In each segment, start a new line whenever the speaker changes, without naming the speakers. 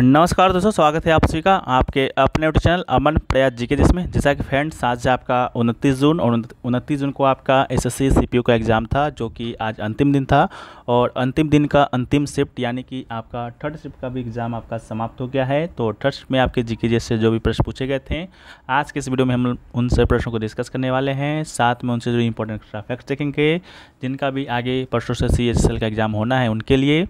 नमस्कार दोस्तों स्वागत है आप सभी का आपके अपने यूट्यूब चैनल अमन प्रयास जी के जिसमें जैसा कि फ्रेंड्स आज आपका उनतीस जून और उनतीस जून को आपका एसएससी सीपीयू का एग्ज़ाम था जो कि आज अंतिम दिन था और अंतिम दिन का अंतिम शिफ्ट यानी कि आपका थर्ड शिफ्ट का भी एग्ज़ाम आपका समाप्त हो गया है तो थर्ड शिफ्ट में आपके जी से जो भी प्रश्न पूछे गए थे आज के इस वीडियो में हम उन सभी प्रश्नों को डिस्कस करने वाले हैं साथ में उनसे जो इंपॉर्टेंट फैक्ट्स देखेंगे जिनका भी आगे परसों से सी का एग्ज़ाम होना है उनके लिए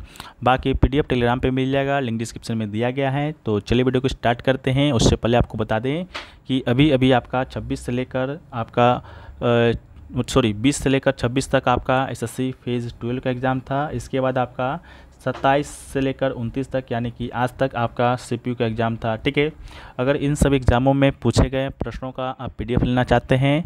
बाकी पी टेलीग्राम पर मिल जाएगा लिंक डिस्क्रिप्शन में दिया गया है तो चलिए वीडियो को स्टार्ट करते हैं उससे पहले आपको बता दें कि अभी अभी आपका 26 से लेकर आपका सॉरी 20 से लेकर 26 तक आपका एसएससी फेज़ ट्वेल्व का एग्ज़ाम था इसके बाद आपका 27 से लेकर 29 तक यानी कि आज तक आपका सी का एग्ज़ाम था ठीक है अगर इन सब एग्ज़ामों में पूछे गए प्रश्नों का आप पी लेना चाहते हैं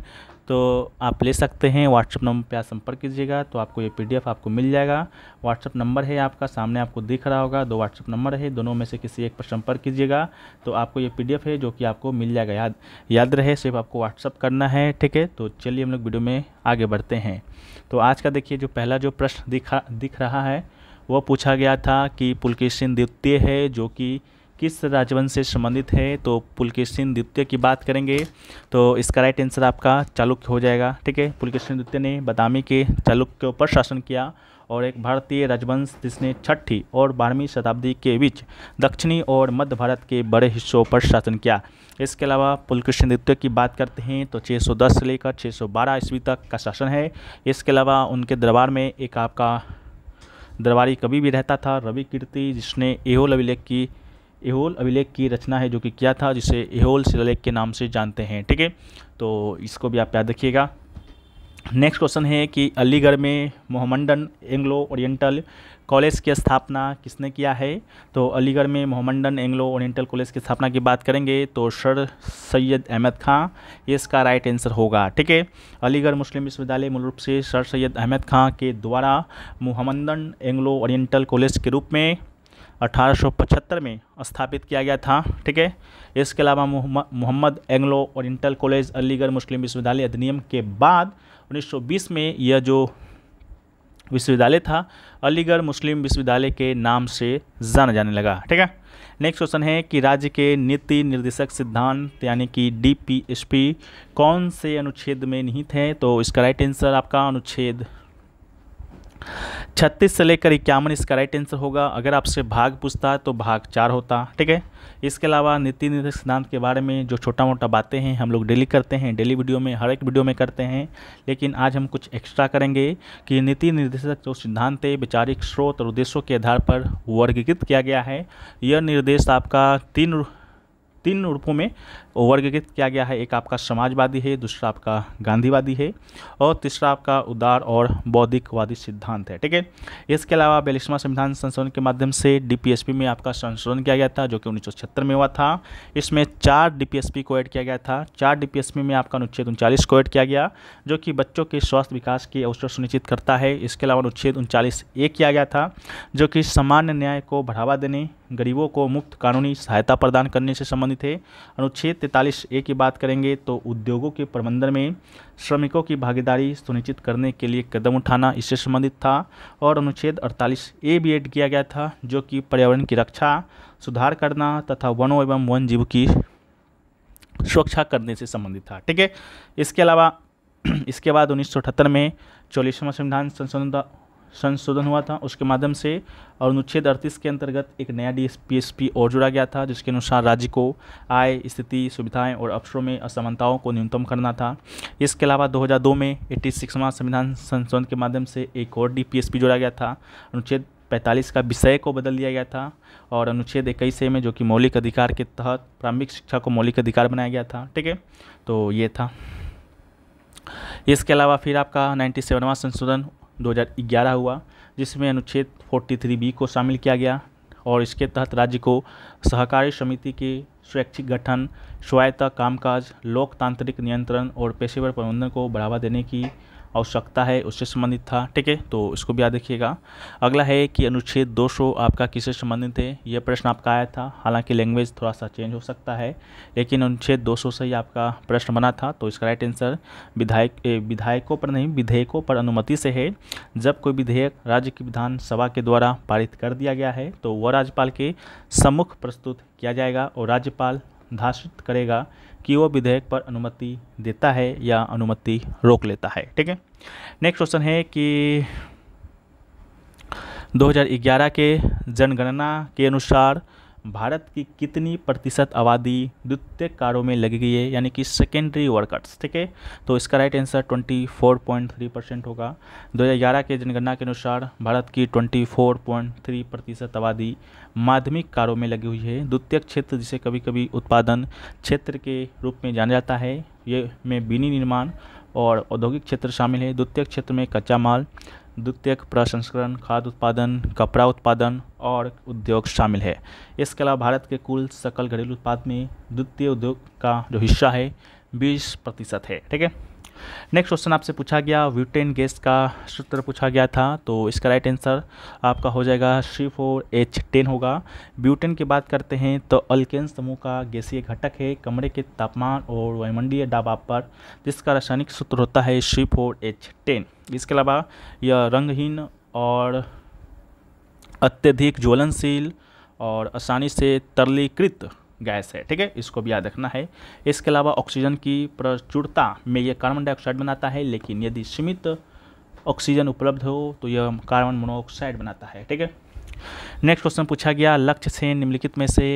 तो आप ले सकते हैं व्हाट्सअप नंबर पर आप संपर्क कीजिएगा तो आपको ये पीडीएफ आपको मिल जाएगा व्हाट्सअप नंबर है आपका सामने आपको दिख रहा होगा दो व्हाट्सअप नंबर है दोनों में से किसी एक पर संपर्क कीजिएगा तो आपको ये पीडीएफ है जो कि आपको मिल जाएगा याद याद रहे सिर्फ आपको व्हाट्सअप करना है ठीक है तो चलिए हम लोग वीडियो में आगे बढ़ते हैं तो आज का देखिए जो पहला जो प्रश्न दिखा दिख रहा है वह पूछा गया था कि पुलकेशन द्वितीय है जो कि किस राजवंश से संबंधित है तो पुलकेशन द्वितीय की बात करेंगे तो इसका राइट आंसर आपका चालुक्य हो जाएगा ठीक है पुलकेशन द्वितीय ने बदामी के चालुक्य के ऊपर शासन किया और एक भारतीय राजवंश जिसने छठी और बारहवीं शताब्दी के बीच दक्षिणी और मध्य भारत के बड़े हिस्सों पर शासन किया इसके अलावा पुलकृष्ण द्वितीय की बात करते हैं तो 610 से लेकर 612 ईस्वी तक का शासन है इसके अलावा उनके दरबार में एक आपका दरबारी कवि भी रहता था रवि कीर्ति जिसने एहोल अभिलेख की एहोल अभिलेख की रचना है जो कि किया था जिसे एहोल शिलालेख के नाम से जानते हैं ठीक है तो इसको भी आप याद रखिएगा नेक्स्ट क्वेश्चन है कि अलीगढ़ में मोहम्मडन एंग्लो ओरिएंटल कॉलेज की स्थापना किसने किया है तो अलीगढ़ में मोहम्मडन एंग्लो ओरिएंटल कॉलेज की स्थापना की बात करेंगे तो सर सैयद अहमद खां ये इसका राइट आंसर होगा ठीक है अलीगढ़ मुस्लिम विश्वविद्यालय मूल रूप से सर सैयद अहमद खां के द्वारा मोहम्मदन एंग्लो ओरिएंटल कॉलेज के रूप में 1875 में स्थापित किया गया था ठीक है इसके अलावा Mohammad Anglo inter college Aligarh मुस्लिम विश्वविद्यालय अधिनियम के बाद 1920 में यह जो विश्वविद्यालय था अलीगढ़ मुस्लिम विश्वविद्यालय के नाम से जाना जाने लगा ठीक है नेक्स्ट क्वेश्चन है कि राज्य के नीति निर्देशक सिद्धांत यानी कि डी कौन से अनुच्छेद में निहित हैं तो इसका राइट आंसर आपका अनुच्छेद छत्तीस से लेकर इक्यावन इसका राइट आंसर होगा अगर आपसे भाग पूछता है तो भाग चार होता ठीक है इसके अलावा नीति निर्देश सिद्धांत के बारे में जो छोटा मोटा बातें हैं हम लोग डेली करते हैं डेली वीडियो में हर एक वीडियो में करते हैं लेकिन आज हम कुछ एक्स्ट्रा करेंगे कि नीति निर्देशक जो सिद्धांत है वैचारिक स्रोत और उद्देश्यों के आधार पर वर्गीकृत किया गया है यह निर्देश आपका तीन तीन रूपों में वर्गीकृत किया गया है एक आपका समाजवादी है दूसरा आपका गांधीवादी है और तीसरा आपका उदार और बौद्धिकवादी सिद्धांत है ठीक है इसके अलावा बयालीसवां संविधान संशोधन के माध्यम से डीपीएसपी में आपका संशोधन किया गया था जो कि उन्नीस में हुआ था इसमें चार डीपीएसपी को ऐड किया गया था चार डी में आपका अनुच्छेद उनचालीस को ऐड किया गया जो कि बच्चों के स्वास्थ्य विकास के अवसर सुनिश्चित करता है इसके अलावा अनुच्छेद उनचालीस ए किया गया था जो कि सामान्य न्याय को बढ़ावा देने गरीबों को मुफ्त कानूनी सहायता प्रदान करने से संबंधित है अनुच्छेद तैंतालीस ए की बात करेंगे तो उद्योगों के प्रबंधन में श्रमिकों की भागीदारी सुनिश्चित करने के लिए कदम उठाना इससे संबंधित था और अनुच्छेद अड़तालीस ए भी एड किया गया था जो कि पर्यावरण की रक्षा सुधार करना तथा वनों एवं वन जीव की सुरक्षा करने से संबंधित था ठीक है इसके अलावा इसके बाद उन्नीस में चौलीसवां संविधान संशोधन संशोधन हुआ था उसके माध्यम से और अनुच्छेद अड़तीस के अंतर्गत एक नया डी पी और जुड़ा गया था जिसके अनुसार राज्य को आय स्थिति सुविधाएं और अवसरों में असमानताओं को न्यूनतम करना था इसके अलावा 2002 में एट्टी सिक्सवां संविधान संशोधन के माध्यम से एक और डी जोड़ा गया था अनुच्छेद पैंतालीस का विषय को बदल दिया गया था और अनुच्छेद इक्कीस में जो कि मौलिक अधिकार के तहत प्रारंभिक शिक्षा को मौलिक अधिकार बनाया गया था ठीक है तो ये था इसके अलावा फिर आपका नाइन्टी सेवनवा संशोधन 2011 हुआ जिसमें अनुच्छेद 43 बी को शामिल किया गया और इसके तहत राज्य को सहकारी समिति के स्वैच्छिक गठन स्वायत्ता कामकाज लोकतांत्रिक नियंत्रण और पेशेवर प्रबंधन को बढ़ावा देने की आवश्यकता है उससे संबंधित था ठीक है तो इसको भी याद रखिएगा अगला है कि अनुच्छेद 200 आपका किससे संबंधित है यह प्रश्न आपका आया था हालांकि लैंग्वेज थोड़ा सा चेंज हो सकता है लेकिन अनुच्छेद 200 से ही आपका प्रश्न बना था तो इसका राइट आंसर विधायक विधायकों पर नहीं विधेयकों पर अनुमति से है जब कोई विधेयक राज्य की विधानसभा के द्वारा पारित कर दिया गया है तो वह राज्यपाल के सम्मुख प्रस्तुत किया जाएगा और राज्यपाल धाषित करेगा कि वो विधेयक पर अनुमति देता है या अनुमति रोक लेता है ठीक है नेक्स्ट क्वेश्चन है कि 2011 के जनगणना के अनुसार भारत की कितनी प्रतिशत आबादी द्वितीय कारों में लगी गई है यानी कि सेकेंडरी वर्कर्स ठीक है तो इसका राइट आंसर 24.3 परसेंट होगा 2011 के जनगणना के अनुसार भारत की 24.3 प्रतिशत आबादी माध्यमिक कारों में लगी हुई है द्वितीय क्षेत्र जिसे कभी कभी उत्पादन क्षेत्र के रूप में जाना जाता है ये में बिनी निर्माण और औद्योगिक क्षेत्र शामिल है द्वितीय क्षेत्र में कच्चा माल द्वितीय प्रसंस्करण खाद्य उत्पादन कपड़ा उत्पादन और उद्योग शामिल है इसके अलावा भारत के कुल सकल घरेलू उत्पाद में द्वितीय उद्योग का जो हिस्सा है बीस प्रतिशत है ठीक है नेक्स्ट क्वेश्चन आपसे पूछा गया व्यूटेन गैस का सूत्र पूछा गया था तो इसका राइट आंसर आपका हो जाएगा सी फोर एच टेन होगा ब्यूटेन की बात करते हैं तो अल्केन समूह का गैसीय घटक है कमरे के तापमान और वायुमंडीय दबाव पर जिसका रासायनिक सूत्र होता है सी फोर एच टेन इसके अलावा यह रंगहीन और अत्यधिक ज्वलनशील और आसानी से तरलीकृत गैस है ठीक है इसको भी याद रखना है इसके अलावा ऑक्सीजन की प्रचुरता में यह कार्बन डाइऑक्साइड बनाता है लेकिन यदि सीमित ऑक्सीजन उपलब्ध हो तो यह कार्बन मोनोऑक्साइड बनाता है ठीक है नेक्स्ट क्वेश्चन पूछा गया लक्ष्य से निम्नलिखित में से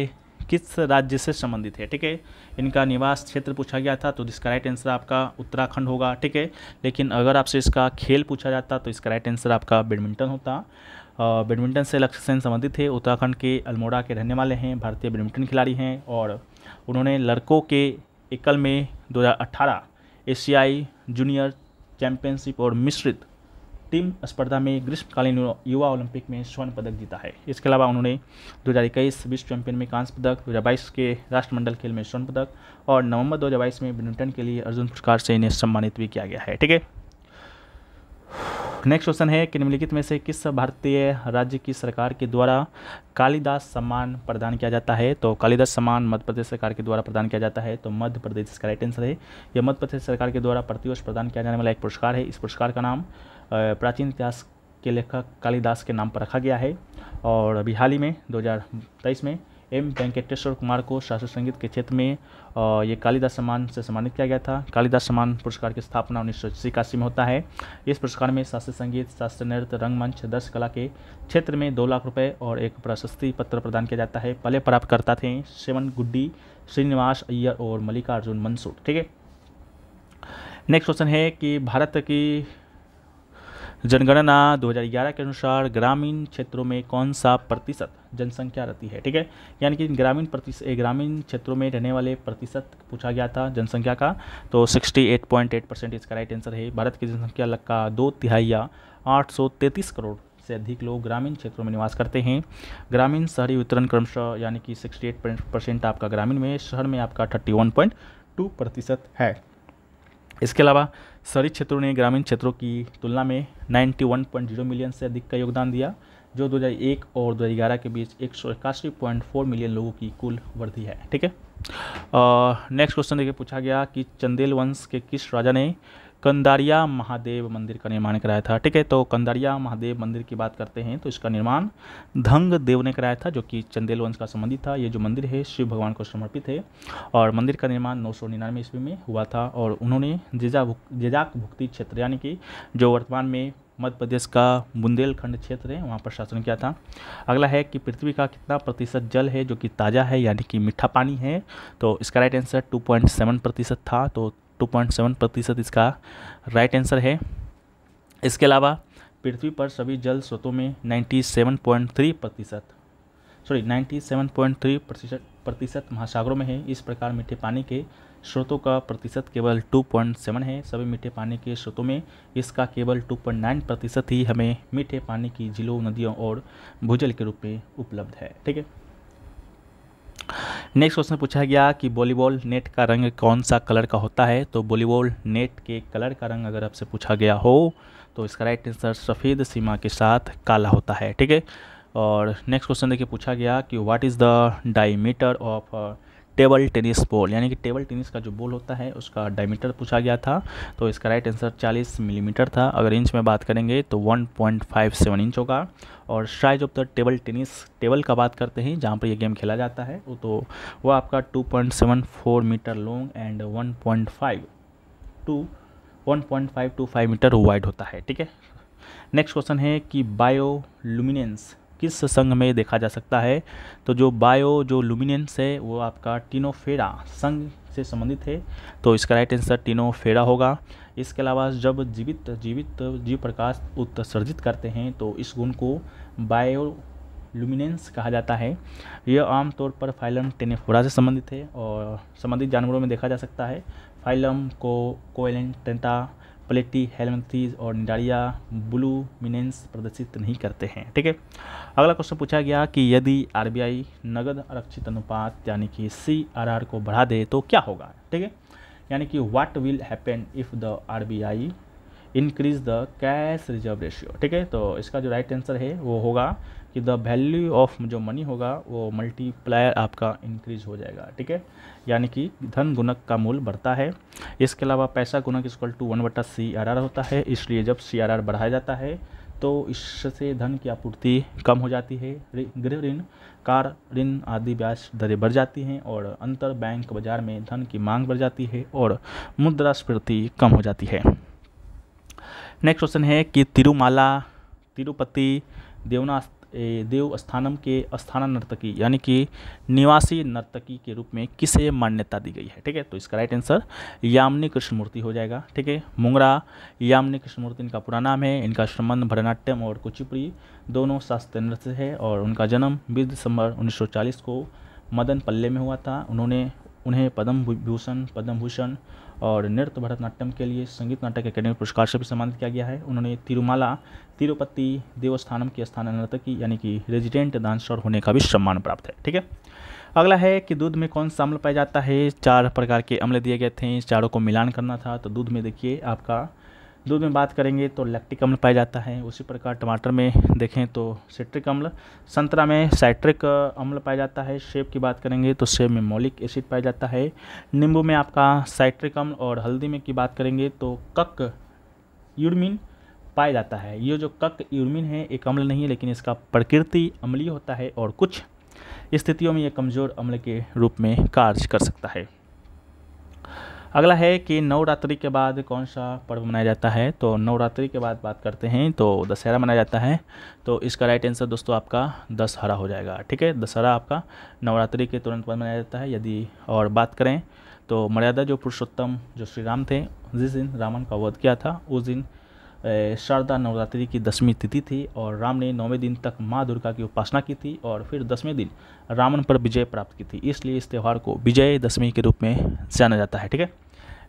किस राज्य से संबंधित है ठीक है इनका निवास क्षेत्र पूछा गया था तो इसका राइट आंसर आपका उत्तराखंड होगा ठीक है लेकिन अगर आपसे इसका खेल पूछा जाता तो इसका राइट आंसर आपका बैडमिंटन होता बैडमिंटन से लक्ष्य संबंधित है उत्तराखंड के अल्मोड़ा के रहने वाले हैं भारतीय बैडमिंटन खिलाड़ी हैं और उन्होंने लड़कों के एकल में दो एशियाई जूनियर चैंपियनशिप और मिश्रित टीम स्पर्धा में ग्रीष्मकालीन युवा ओलंपिक में स्वर्ण पदक जीता है इसके अलावा उन्होंने दो विश्व चैंपियन में कांस्य पदक दो के राष्ट्रमंडल खेल में स्वर्ण पदक और नवंबर दो में बैडमिंटन के लिए अर्जुन पुरस्कार से इन्हें सम्मानित भी किया गया है ठीक है नेक्स्ट क्वेश्चन है कि निम्नलिखित में से किस भारतीय राज्य की सरकार के द्वारा कालिदास सम्मान प्रदान किया जाता है तो कालिदास सम्मान मध्य प्रदेश सरकार के द्वारा प्रदान किया जाता है तो मध्य प्रदेश इसका राइट आंसर है यह मध्य प्रदेश सरकार के द्वारा प्रतिवर्ष प्रदान किया जाने वाला एक पुरस्कार है इस पुरस्कार का नाम प्राचीन इतिहास के लेखक कालिदास के नाम पर रखा गया है और अभी हाल ही में 2023 में एम वेंकटेश्वर कुमार को शास्त्रीय संगीत के क्षेत्र में ये कालिदास सम्मान से सम्मानित किया गया था कालिदास सम्मान पुरस्कार की स्थापना उन्नीस सौ इक्यासी में होता है इस पुरस्कार में शास्त्रीय संगीत शास्त्रीय नृत्य रंगमंच दर्श कला के क्षेत्र में दो लाख रुपये और एक प्रशस्ति पत्र प्रदान किया जाता है पहले प्राप्तकर्ता थे सेवन गुड्डी श्रीनिवास अय्यर और मल्लिका अर्जुन मंसूर ठीक है नेक्स्ट क्वेश्चन है कि भारत की जनगणना 2011 के अनुसार ग्रामीण क्षेत्रों में कौन सा प्रतिशत जनसंख्या रहती है ठीक है यानी कि ग्रामीण प्रतिशत ग्रामीण क्षेत्रों में रहने वाले प्रतिशत पूछा गया था जनसंख्या का तो 68.8 परसेंट इसका राइट आंसर है भारत की जनसंख्या का दो तिहाई या आठ करोड़ से अधिक लोग ग्रामीण क्षेत्रों में निवास करते हैं ग्रामीण शहरी वितरण क्रमशः यानी कि सिक्सटी परसेंट आपका ग्रामीण में शहर में आपका थर्टी प्रतिशत है इसके अलावा शहरी क्षेत्रों ने ग्रामीण क्षेत्रों की तुलना में 91.0 मिलियन से अधिक का योगदान दिया जो 2001 और 2011 के बीच एक मिलियन लोगों की कुल वृद्धि है ठीक है नेक्स्ट क्वेश्चन देखिए पूछा गया कि चंदेल वंश के किस राजा ने कंदारिया महादेव मंदिर का निर्माण कराया था ठीक है तो कंदारिया महादेव मंदिर की बात करते हैं तो इसका निर्माण धंग देव ने कराया था जो कि चंदेल वंश का संबंधित था ये जो मंदिर है शिव भगवान को समर्पित है और मंदिर का निर्माण नौ सौ निन्यानवे ईस्वी में हुआ था और उन्होंने जेजा भुक, जेजाक भुक्ति क्षेत्र यानी कि जो वर्तमान में मध्य प्रदेश का बुंदेलखंड क्षेत्र है वहाँ पर शासन किया था अगला है कि पृथ्वी का कितना प्रतिशत जल है जो कि ताज़ा है यानी कि मीठा पानी है तो इसका राइट आंसर 2.7 प्रतिशत था तो टू पॉइंट सेवन प्रतिशत इसका राइट आंसर है इसके अलावा पृथ्वी पर सभी जल स्रोतों में नाइन्टी सेवन पॉइंट थ्री प्रतिशत sorry ninety seven point three प्रतिशत प्रतिशत महासागरों में है इस प्रकार मीठे पानी के स्रोतों का प्रतिशत केवल टू पॉइंट सेवन है सभी मीठे पानी के स्रोतों में इसका केवल टू पॉइंट नाइन प्रतिशत ही हमें मीठे पानी की झीलों नदियों और भूजल के रूप में उपलब्ध है ठीक है नेक्स्ट क्वेश्चन पूछा गया कि वॉलीबॉल नेट का रंग कौन सा कलर का होता है तो वॉलीबॉल नेट के कलर का रंग अगर आपसे पूछा गया हो तो इसका राइट आंसर सफ़ेद सीमा के साथ काला होता है ठीक है और नेक्स्ट क्वेश्चन देखिए पूछा गया कि what is the diameter of table tennis ball यानी कि टेबल टेनिस का जो बॉल होता है उसका डायमीटर पूछा गया था तो इसका राइट आंसर 40 मिलीमीटर था अगर इंच में बात करेंगे तो 1.57 इंच होगा और size of the table tennis table का बात करते हैं जहाँ पर यह गेम खेला जाता है तो वह आपका 2.74 metre long and 1.5 two five metre wide होता है ठीक है नेक्स्ट क्वेश्चन है कि बायोलुमिनेंस किस संघ में देखा जा सकता है तो जो बायो जो लुमिनेंस है वो आपका टिनोफेरा संघ से संबंधित है तो इसका राइट आंसर टिनोफेरा होगा इसके अलावा जब जीवित जीवित जीव प्रकाश उत्सर्जित करते हैं तो इस गुण को बायो लुमिनेंस कहा जाता है यह आमतौर पर फाइलम टेनेफोरा से संबंधित है और संबंधित जानवरों में देखा जा सकता है फाइलम को कोयलेंटेंटा प्लेटी हेलमेंथीज और निडारिया ब्लू मिनेंस प्रदर्शित नहीं करते हैं ठीक है अगला क्वेश्चन पूछा गया कि यदि आरबीआई नगद आरक्षित अनुपात यानी कि सीआरआर को बढ़ा दे तो क्या होगा ठीक है यानी कि what will happen if the RBI increase the cash reserve ratio ठीक है तो इसका जो राइट आंसर है वो होगा कि द वैल्यू ऑफ जो मनी होगा वो मल्टीप्लायर आपका इंक्रीज हो जाएगा ठीक है यानी कि धन गुणक का मूल बढ़ता है इसके अलावा पैसा गुणक इजक्वल टू वन बटा सी आर आर होता है इसलिए जब सी आर आर बढ़ाया जाता है तो इससे धन की आपूर्ति कम हो जाती है गृह ऋण कार ऋण आदि ब्याज दरें बढ़ जाती हैं और अंतर बैंक बाजार में धन की मांग बढ़ जाती है और मुद्रास्फीति कम हो जाती है नेक्स्ट क्वेश्चन है कि तिरुमाला तिरुपति देवना देव स्थानम के स्थाना नर्तकी यानी कि निवासी नर्तकी के रूप में किसे मान्यता दी गई है ठीक है तो इसका राइट आंसर यामिनी कृष्णमूर्ति हो जाएगा ठीक है मुंगरा यामिनी कृष्णमूर्ति इनका पूरा नाम है इनका संबंध भरतनाट्यम और कुचिपुड़ी दोनों शास्त्रीय नृत्य है और उनका जन्म बीस दिसंबर उन्नीस को मदन पल्ले में हुआ था उन्होंने उन्हें पद्म भूषण पद्म भूषण और नृत्य भरतनाट्यम के लिए संगीत नाटक अकेडमी पुरस्कार से भी सम्मानित किया गया है उन्होंने तिरुमाला तिरुपति देवस्थानम के स्थान नर्तकी यानी कि रेजिडेंट डांसर होने का भी सम्मान प्राप्त है ठीक है अगला है कि दूध में कौन सा अम्ल पाया जाता है चार प्रकार के अम्ल दिए गए थे चारों को मिलान करना था तो दूध में देखिए आपका दूध में बात करेंगे तो लैक्टिक अम्ल पाया जाता है उसी प्रकार टमाटर में देखें तो सिट्रिक अम्ल संतरा में साइट्रिक अम्ल पाया जाता है सेब की बात करेंगे तो सेब में मौलिक एसिड पाया जाता है नींबू में आपका साइट्रिक अम्ल और हल्दी में की बात करेंगे तो कक यूरमिन पाया जाता है ये जो कक यूरमिन है एक अम्ल नहीं है लेकिन इसका प्रकृति अम्लीय होता है और कुछ स्थितियों में यह कमज़ोर अम्ल के रूप में कार्य कर सकता है अगला है कि नवरात्रि के बाद कौन सा पर्व मनाया जाता है तो नवरात्रि के बाद बात करते हैं तो दशहरा मनाया जाता है तो इसका राइट आंसर दोस्तों आपका दशहरा हो जाएगा ठीक है दशहरा आपका नवरात्रि के तुरंत बाद मनाया जाता है यदि और बात करें तो मर्यादा जो पुरुषोत्तम जो श्री राम थे जिस दिन रावण का वध किया था उस दिन शारदा नवरात्रि की दसवीं तिथि थी और राम ने नौवें दिन तक माँ दुर्गा की उपासना की थी और फिर दसवें दिन रावण पर विजय प्राप्त की थी इसलिए इस त्यौहार को विजय दशमी के रूप में जाना जाता है ठीक है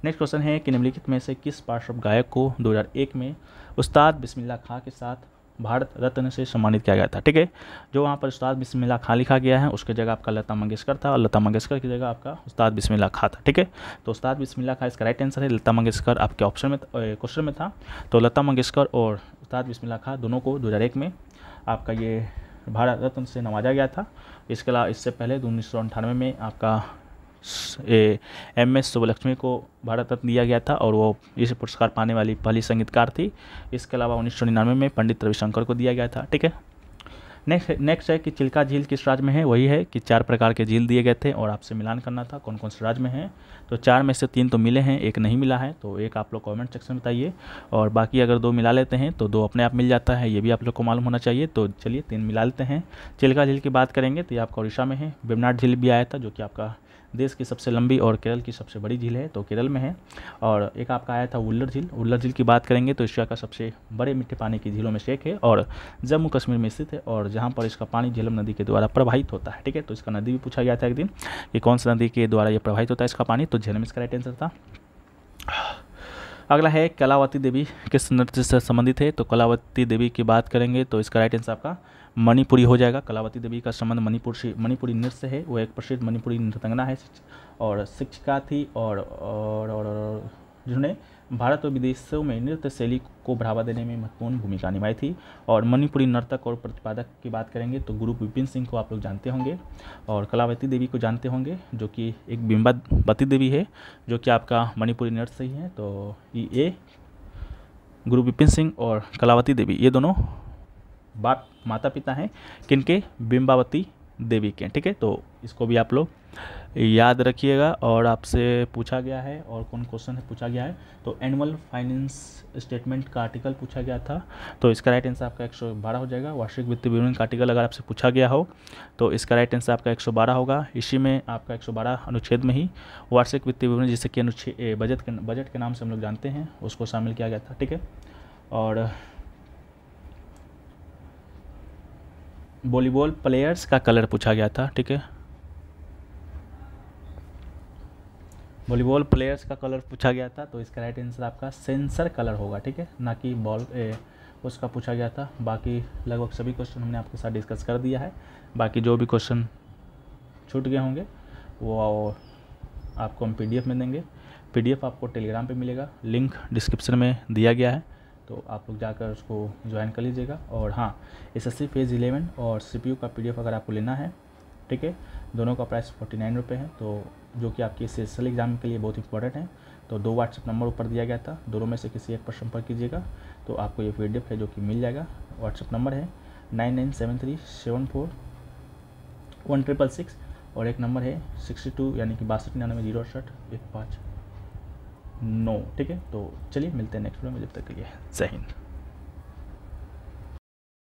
नेक्स्ट क्वेश्चन है कि निम्नलिखित में से किस पार्श्व गायक को 2001 में उस्ताद बिस्मिल्ला खां के साथ भारत रत्न से सम्मानित किया गया था ठीक है जो वहाँ पर उस्ताद बिस्मिल्ला खां लिखा गया है उसके जगह आपका लता मंगेशकर था और लता मंगेशकर की जगह आपका उस्ताद बिस्मिल्ला खां था ठीक है तो उस्ताद बिस्मिल्ला खां इसका राइट आंसर है लता मंगेशकर आपके ऑप्शन में क्वेश्चन में था तो लता मंगेशकर और उस्ताद बिस्मिल्ला खां दोनों को दो में आपका ये भारत रत्न से नवाजा गया था इसके अलावा इससे पहले उन्नीस में आपका एम एस सुबलक्ष्मी को भारत रत्न दिया गया था और वो इस पुरस्कार पाने वाली पहली संगीतकार थी इसके अलावा उन्नीस सौ निन्यानवे में पंडित रविशंकर को दिया गया था ठीक है नेक्स्ट नेक्स्ट है कि चिल्का झील किस राज्य में है वही है कि चार प्रकार के झील दिए गए थे और आपसे मिलान करना था कौन कौन से राज्य में है तो चार में से तीन तो मिले हैं एक नहीं मिला है तो एक आप लोग कमेंट सेक्शन में बताइए और बाकी अगर दो मिला लेते हैं तो दो अपने आप मिल जाता है ये भी आप लोग को मालूम होना चाहिए तो चलिए तीन मिला लेते हैं चिल्का झील की बात करेंगे तो ये आपका उड़ीसा में है बेमनाथ झील भी आया था जो कि आपका देश की सबसे लंबी और केरल की सबसे बड़ी झील है तो केरल में है और एक आपका आया था उल्लर झील उल्लर झील की बात करेंगे तो एशिया का सबसे बड़े मीठे पानी की झीलों में से एक है और जम्मू कश्मीर में स्थित है और जहाँ पर इसका पानी झेलम नदी के द्वारा प्रवाहित होता है ठीक है तो इसका नदी भी पूछा गया था एक दिन कि कौन सा नदी के द्वारा ये प्रभावित होता है इसका पानी तो झेलम इसका राइट आंसर था अगला है कलावती देवी किस नृत्य से संबंधित है तो कलावती देवी की बात करेंगे तो इसका राइट आंसर आपका मणिपुरी हो जाएगा कलावती देवी का संबंध मणिपुर से मणिपुरी नृत्य है वो एक प्रसिद्ध मणिपुरी नृतंगना है और शिक्षिका थी और और, और, और जिन्होंने भारत और विदेशों में नृत्य शैली को बढ़ावा देने में महत्वपूर्ण भूमिका निभाई थी और मणिपुरी नर्तक और प्रतिपादक की बात करेंगे तो गुरु विपिन सिंह को आप लोग जानते होंगे और कलावती देवी को जानते होंगे जो कि एक बिंबावती देवी है जो कि आपका मणिपुरी नृत्य ही है तो ये गुरु विपिन सिंह और कलावती देवी ये दोनों बाप माता पिता हैं किनके बिम्बावती देवी के ठीक है तो इसको भी आप लोग याद रखिएगा और आपसे पूछा गया है और कौन क्वेश्चन पूछा गया है तो एनुअल फाइनेंस स्टेटमेंट का आर्टिकल पूछा गया था तो इसका राइट आंसर आपका एक सौ बारह हो जाएगा वार्षिक वित्तीय विवरण का आर्टिकल अगर आपसे पूछा गया हो तो इसका राइट आंसर आपका एक सौ बारह होगा इसी में आपका एक सौ बारह अनुच्छेद में ही वार्षिक वित्तीय विवरण जिसे कि अनुच्छेद बजट के बजट के नाम से हम लोग जानते हैं उसको शामिल किया गया था ठीक है और वॉलीबॉल प्लेयर्स का कलर पूछा गया था ठीक है वॉलीबॉल प्लेयर्स का कलर पूछा गया था तो इसका राइट आंसर आपका सेंसर कलर होगा ठीक है ना कि बॉल उसका पूछा गया था बाकी लगभग सभी क्वेश्चन हमने आपके साथ डिस्कस कर दिया है बाकी जो भी क्वेश्चन छूट गए होंगे वो आपको हम पी में देंगे पी आपको टेलीग्राम पर मिलेगा लिंक डिस्क्रिप्शन में दिया गया है तो आप लोग जाकर उसको ज्वाइन कर लीजिएगा और हाँ S S C phase eleven और सी पी यू का पी डी एफ अगर आपको लेना है ठीक है दोनों का प्राइस फोर्टी नाइन रुपये है तो जो कि आपके एसएसएल एग्ज़ाम के लिए बहुत इंपॉर्टेंट है तो दो व्हाट्सअप नंबर ऊपर दिया गया था दोनों में से किसी एक पर संपर्क कीजिएगा तो आपको ये पी है जो कि मिल जाएगा व्हाट्सएप नंबर है nine nine seven three seven four one triple six और एक नंबर है सिक्सटी टू यानी कि बासठ निन्यानवे जीरो अड़सठ एक पाँच नौ ठीक है तो चलिए मिलते हैं नेक्स्ट वीडियो में जब तक के लिए जय हिंद